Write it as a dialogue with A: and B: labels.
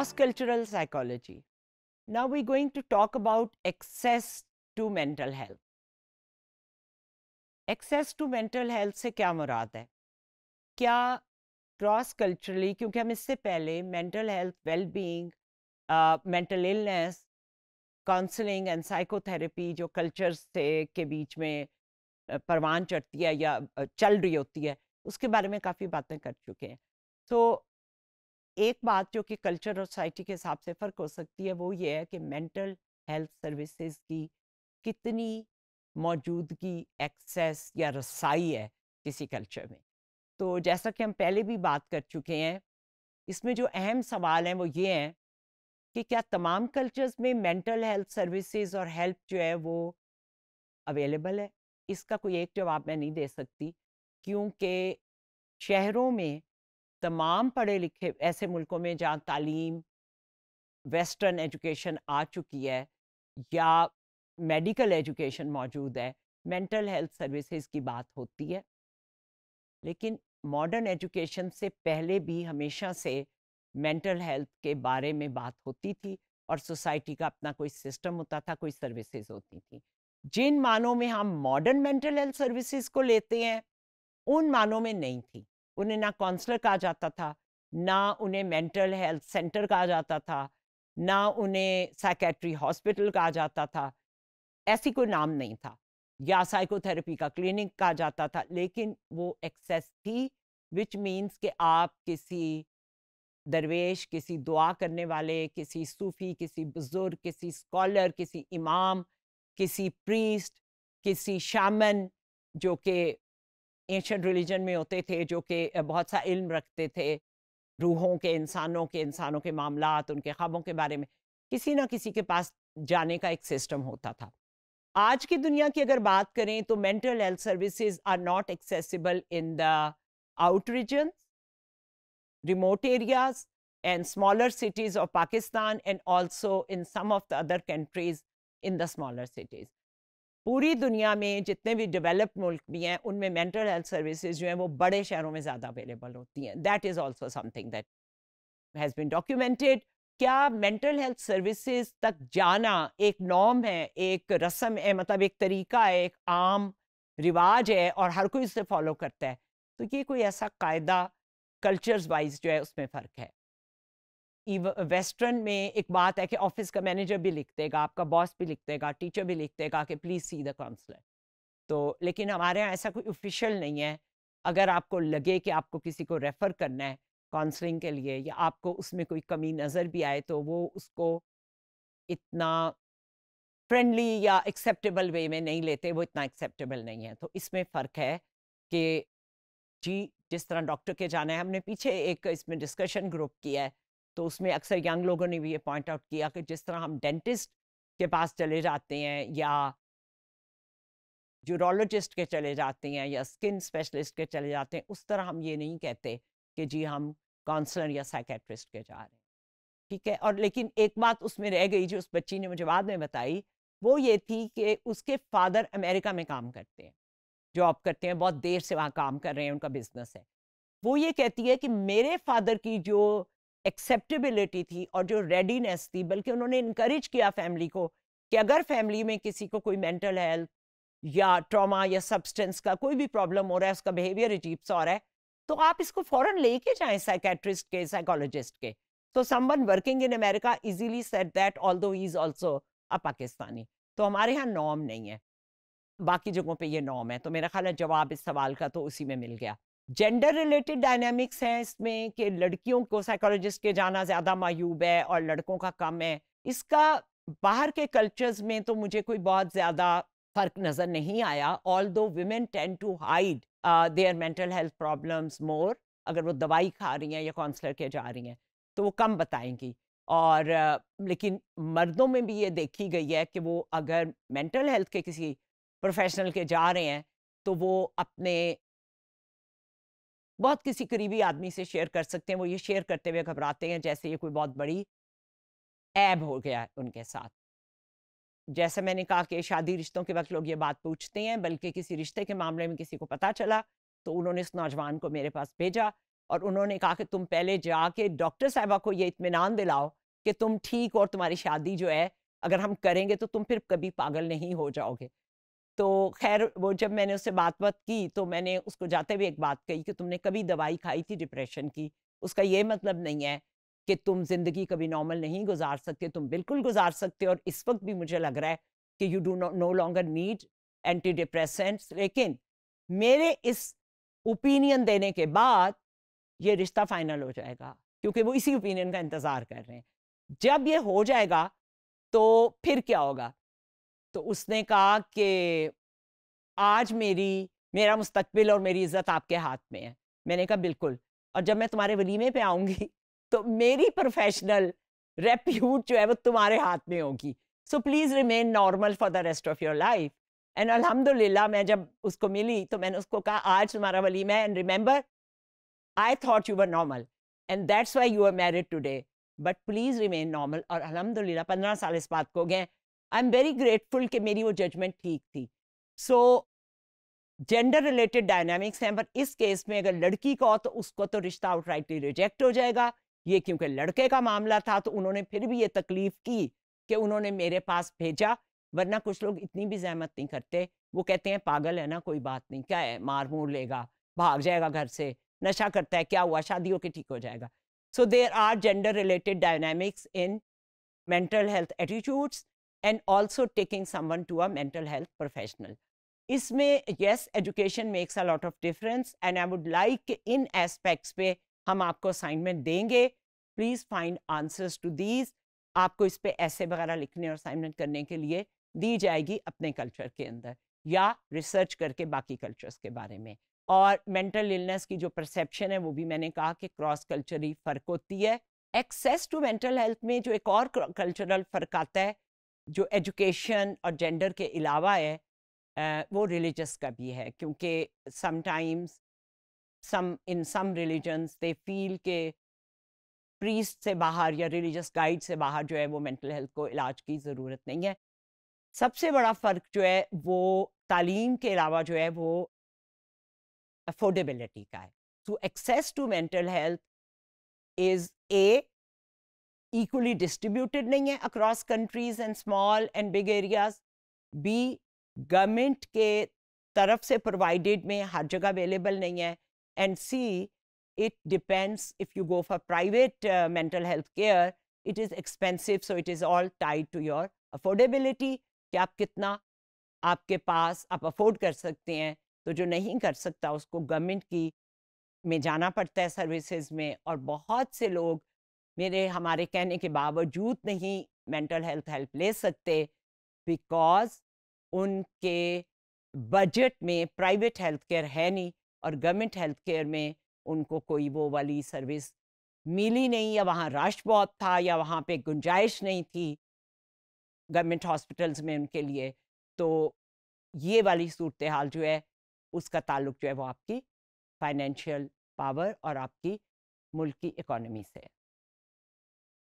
A: cross-cultural psychology. Now we're going to talk about access to mental health. Access to mental health से क्या मुराद है क्या cross culturally क्योंकि हम इससे पहले mental health well being mental illness counselling and psychotherapy जो कल्चर्स से के बीच में परवान चढ़ती है या चल रही होती है उसके बारे में काफ़ी बातें कर चुके हैं so, एक बात जो कि कल्चर और सोसाइटी के हिसाब से फ़र्क हो सकती है वो ये है कि मेंटल हेल्थ सर्विसेज की कितनी मौजूदगी एक्सेस या रसाई है किसी कल्चर में तो जैसा कि हम पहले भी बात कर चुके हैं इसमें जो अहम सवाल हैं वो ये हैं कि क्या तमाम कल्चर्स में मेंटल हेल्थ सर्विसेज और हेल्प जो है वो अवेलेबल है इसका कोई एक जवाब मैं नहीं दे सकती क्योंकि शहरों में तमाम पढ़े लिखे ऐसे मुल्कों में जहाँ तालीम वेस्टर्न एजुकेशन आ चुकी है या मेडिकल एजुकेशन मौजूद है मेंटल हेल्थ सर्विसेज की बात होती है लेकिन मॉडर्न एजुकेशन से पहले भी हमेशा से मेंटल हेल्थ के बारे में बात होती थी और सोसाइटी का अपना कोई सिस्टम होता था कोई सर्विसेज होती थी जिन मानों में हम मॉडर्न मेंटल हेल्थ सर्विसेज को लेते हैं उन मानों में नहीं थी उन्हें ना काउंसलर कहा जाता था ना उन्हें मेंटल हेल्थ सेंटर कहा जाता था ना उन्हें साइकेट्री हॉस्पिटल कहा जाता था ऐसी कोई नाम नहीं था या साइकोथेरेपी का क्लिनिक कहा जाता था लेकिन वो एक्सेस थी विच मीन्स कि आप किसी दरवेश किसी दुआ करने वाले किसी सूफ़ी किसी बुज़ुर्ग किसी स्कॉलर किसी इमाम किसी प्रीस्ट किसी शामन जो कि एशियन रिलीजन में होते थे जो कि बहुत सा इल्म रखते थे रूहों के इंसानों के इंसानों के मामला उनके ख्वाबों के बारे में किसी ना किसी के पास जाने का एक सिस्टम होता था आज की दुनिया की अगर बात करें तो mental health services are not accessible in the out region remote areas and smaller cities of Pakistan and also in some of the other countries in the smaller cities पूरी दुनिया में जितने भी डेवलप्ड मुल्क भी हैं उनमें मेंटल हेल्थ सर्विसेज जो हैं वो बड़े शहरों में ज़्यादा अवेलेबल होती हैं that is also something that has been documented क्या मेंटल हेल्थ सर्विसेज तक जाना एक नॉम है एक रस्म है मतलब एक तरीका है एक आम रिवाज है और हर कोई इसे फॉलो करता है तो ये कोई ऐसा कायदा कल्चर्स वाइज जो है उसमें फ़र्क है वेस्टर्न में एक बात है कि ऑफिस का मैनेजर भी लिख देगा आपका बॉस भी लिख देगा टीचर भी लिख देगा कि प्लीज़ सी द काउंसलर तो लेकिन हमारे यहाँ ऐसा कोई ऑफिशियल नहीं है अगर आपको लगे कि आपको किसी को रेफ़र करना है काउंसलिंग के लिए या आपको उसमें कोई कमी नज़र भी आए तो वो उसको इतना फ्रेंडली या एक्सेप्टेबल वे में नहीं लेते वो इतना एक्सेप्टेबल नहीं है तो इसमें फ़र्क है कि जी जिस तरह डॉक्टर के जाना है हमने पीछे एक इसमें डिस्कशन ग्रुप किया है तो उसमें अक्सर यंग लोगों ने भी ये पॉइंट आउट किया कि जिस तरह हम डेंटिस्ट के पास चले जाते हैं या यूरोलॉजिस्ट के चले जाते हैं या स्किन स्पेशलिस्ट के चले जाते हैं उस तरह हम ये नहीं कहते कि जी हम काउंसलर या साइकेट्रिस्ट के जा रहे हैं ठीक है और लेकिन एक बात उसमें रह गई जो उस बच्ची ने मुझे बाद में बताई वो ये थी कि उसके फादर अमेरिका में काम करते हैं जॉब करते हैं बहुत देर से वहाँ काम कर रहे हैं उनका बिजनेस है वो ये कहती है कि मेरे फादर की जो एक्सेप्टेबिलिटी थी और जो रेडीनेस थी बल्कि उन्होंने इनक्रेज किया फैमिली को कि अगर फैमिली में किसी को कोई मेंटल हेल्थ या ट्रॉमा या सब्सटेंस का कोई भी प्रॉब्लम हो रहा है उसका बिहेवियर अजीब सा हो रहा है तो आप इसको फॉरन लेके जाएं साइकेट्रिस्ट के साइकोलॉजिस्ट के तो someone working in America easily said that although is also a Pakistani तो हमारे यहाँ नॉम नहीं है बाकी जगहों पे ये नॉम है तो मेरा ख्याल है जवाब इस सवाल का तो उसी में मिल गया जेंडर रिलेटेड डायनामिक्स हैं इसमें कि लड़कियों को साइकोलॉजिस्ट के जाना ज़्यादा मायूब है और लड़कों का कम है इसका बाहर के कल्चर्स में तो मुझे कोई बहुत ज़्यादा फर्क नज़र नहीं आया although women tend to hide their mental health problems more अगर वो दवाई खा रही हैं या काउंसलर के जा रही हैं तो वो कम बताएंगी और uh, लेकिन मर्दों में भी ये देखी गई है कि वो अगर मेंटल हेल्थ के किसी प्रोफेशनल के जा रहे हैं तो वो अपने बहुत किसी करीबी आदमी से शेयर कर सकते हैं वो ये शेयर करते हुए घबराते हैं जैसे ये कोई बहुत बड़ी ऐब हो गया है उनके साथ जैसे मैंने कहा कि शादी रिश्तों के वक्त लोग ये बात पूछते हैं बल्कि किसी रिश्ते के मामले में किसी को पता चला तो उन्होंने इस नौजवान को मेरे पास भेजा और उन्होंने कहा कि तुम पहले जाके डॉक्टर साहबा को ये इतमान दिलाओ कि तुम ठीक और तुम्हारी शादी जो है अगर हम करेंगे तो तुम फिर कभी पागल नहीं हो जाओगे तो खैर वो जब मैंने उससे बात बात की तो मैंने उसको जाते हुए एक बात कही कि तुमने कभी दवाई खाई थी डिप्रेशन की उसका ये मतलब नहीं है कि तुम जिंदगी कभी नॉर्मल नहीं गुजार सकते तुम बिल्कुल गुजार सकते हो और इस वक्त भी मुझे लग रहा है कि you do no longer need anti depressants लेकिन मेरे इस ओपिनियन देने के बाद ये रिश्ता फाइनल हो जाएगा क्योंकि वो इसी ओपिनियन का इंतज़ार कर रहे हैं जब ये हो जाएगा तो फिर क्या होगा तो उसने कहा कि आज मेरी मेरा मुस्तबिल और मेरी इज्जत आपके हाथ में है मैंने कहा बिल्कुल और जब मैं तुम्हारे वलीमे पे आऊँगी तो मेरी प्रोफेशनल रेप्यूट जो है वो तुम्हारे हाथ में होगी so please remain normal for the rest of your life and अलहमदुल्ला मैं जब उसको मिली तो मैंने उसको कहा आज तुम्हारा वलीमा है and remember I thought you were normal and that's why you are married today but please remain normal और अलहमदुल्ला पंद्रह साल इस बात को गए आई एम वेरी ग्रेटफुल कि मेरी वो जजमेंट ठीक थी सो जेंडर रिलेटेड डायनामिक्स हैं पर इस केस में अगर लड़की को तो उसको तो रिश्ता आउटराइटली रिजेक्ट हो जाएगा ये क्योंकि लड़के का मामला था तो उन्होंने फिर भी ये तकलीफ की कि उन्होंने मेरे पास भेजा वरना कुछ लोग इतनी भी जहमत नहीं करते वो कहते हैं पागल है ना कोई बात नहीं क्या है मार मूर लेगा भाग जाएगा घर से नशा करता है क्या हुआ शादी होकर ठीक हो जाएगा so there are gender related dynamics in mental health attitudes and also taking someone to a mental health professional इसमें yes education makes a lot of difference and I would like in aspects पे हम आपको assignment देंगे please find answers to these आपको इस पे ऐसे वगैरह लिखने और असाइनमेंट करने के लिए दी जाएगी अपने कल्चर के अंदर या रिसर्च करके बाकी कल्चर्स के बारे में और मेंटल इलनेस की जो परसेप्शन है वो भी मैंने कहा कि क्रॉस कल्चरी फ़र्क होती है एक्सेस टू मेंटल हेल्थ में जो एक और कल्चरल फ़र्क आता है जो एजुकेशन और जेंडर के अलावा है वो रिलीजस का भी है क्योंकि sometimes some in some religions they feel के प्रीस्ट से बाहर या रिलीजस गाइड से बाहर जो है वो मेंटल हेल्थ को इलाज की ज़रूरत नहीं है सबसे बड़ा फ़र्क जो है वो तालीम के अलावा जो है वो अफोर्डेबिलिटी का है सो तो access to mental health is a equally distributed नहीं है across countries and small and big areas b government के तरफ से provided में हर जगह available नहीं है and c it depends if you go for private uh, mental health care it is expensive so it is all tied to your affordability कि आप कितना आपके पास आप अफोर्ड कर सकते हैं तो जो नहीं कर सकता उसको गवर्नमेंट की में जाना पड़ता है सर्विसेज में और बहुत से लोग मेरे हमारे कहने के बावजूद नहीं मेंटल हेल्थ हेल्प ले सकते बिकॉज उनके बजट में प्राइवेट हेल्थ केयर है नहीं और गवर्नमेंट हेल्थ केयर में उनको कोई वो वाली सर्विस मिली नहीं या वहाँ रश बहुत था या वहाँ पे गुंजाइश नहीं थी गवर्नमेंट हॉस्पिटल्स में उनके लिए तो ये वाली सूरत हाल जो है उसका ताल्लुक जो है वो आपकी फाइनेंशियल पावर और आपकी मुल्क की इकोनॉमी से है